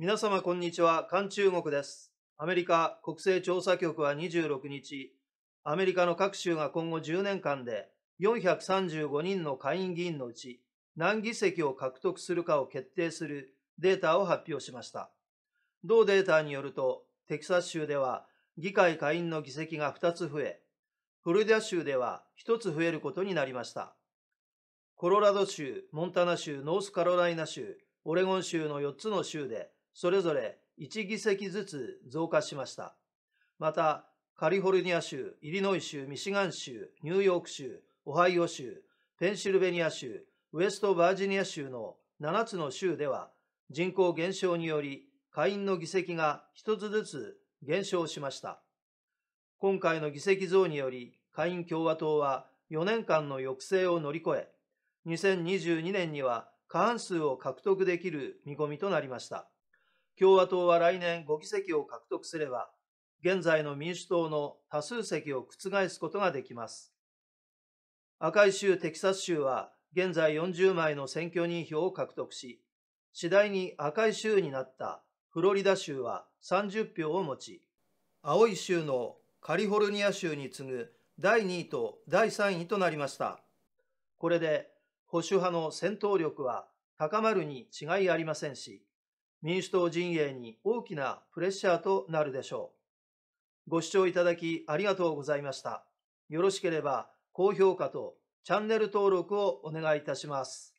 皆様こんにちは、韓中国です。アメリカ国勢調査局は26日、アメリカの各州が今後10年間で435人の下院議員のうち何議席を獲得するかを決定するデータを発表しました。同データによると、テキサス州では議会下院の議席が2つ増え、フロリダ州では1つ増えることになりました。コロラド州、モンタナ州、ノースカロライナ州、オレゴン州の4つの州でそれぞれ1議席ずつ増加しました。また、カリフォルニア州、イリノイ州、ミシガン州、ニューヨーク州、オハイオ州、ペンシルベニア州、ウェストバージニア州の7つの州では、人口減少により下院の議席が1つずつ減少しました。今回の議席増により、下院共和党は4年間の抑制を乗り越え、2022年には過半数を獲得できる見込みとなりました。共和党は来年5議席を獲得すれば、現在の民主党の多数席を覆すことができます。赤い州テキサス州は現在40枚の選挙人票を獲得し、次第に赤い州になったフロリダ州は30票を持ち、青い州のカリフォルニア州に次ぐ第2位と第3位となりました。これで保守派の戦闘力は高まるに違いありませんし、民主党陣営に大きなプレッシャーとなるでしょう。ご視聴いただきありがとうございました。よろしければ高評価とチャンネル登録をお願いいたします。